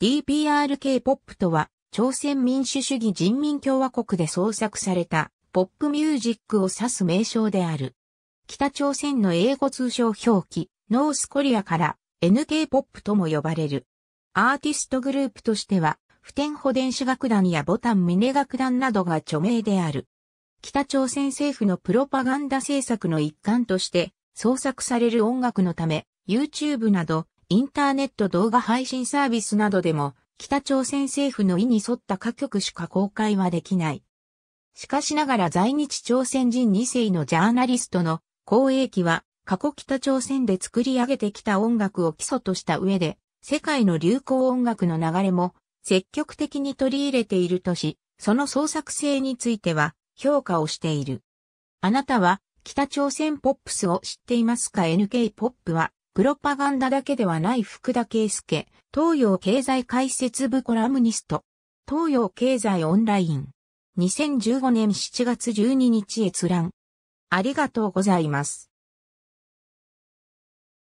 DPRK-POP とは、朝鮮民主主義人民共和国で創作された、ポップミュージックを指す名称である。北朝鮮の英語通称表記、ノースコリアから NK-POP とも呼ばれる。アーティストグループとしては、普天保電子楽団やボタン峰楽団などが著名である。北朝鮮政府のプロパガンダ政策の一環として、創作される音楽のため、YouTube などインターネット動画配信サービスなどでも、北朝鮮政府の意に沿った歌曲しか公開はできない。しかしながら在日朝鮮人2世のジャーナリストの光栄期は過去北朝鮮で作り上げてきた音楽を基礎とした上で世界の流行音楽の流れも積極的に取り入れているとし、その創作性については評価をしている。あなたは北朝鮮ポップスを知っていますか ?NK ポップはプロパガンダだけではない福田圭介、東洋経済解説部コラムニスト、東洋経済オンライン、2015年7月12日閲覧。ありがとうございます。